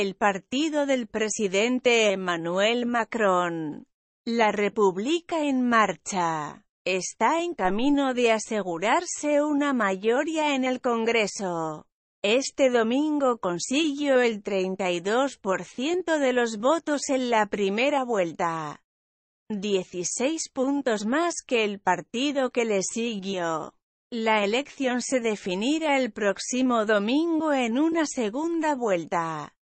el partido del presidente Emmanuel Macron. La República en marcha. Está en camino de asegurarse una mayoría en el Congreso. Este domingo consiguió el 32% de los votos en la primera vuelta. 16 puntos más que el partido que le siguió. La elección se definirá el próximo domingo en una segunda vuelta.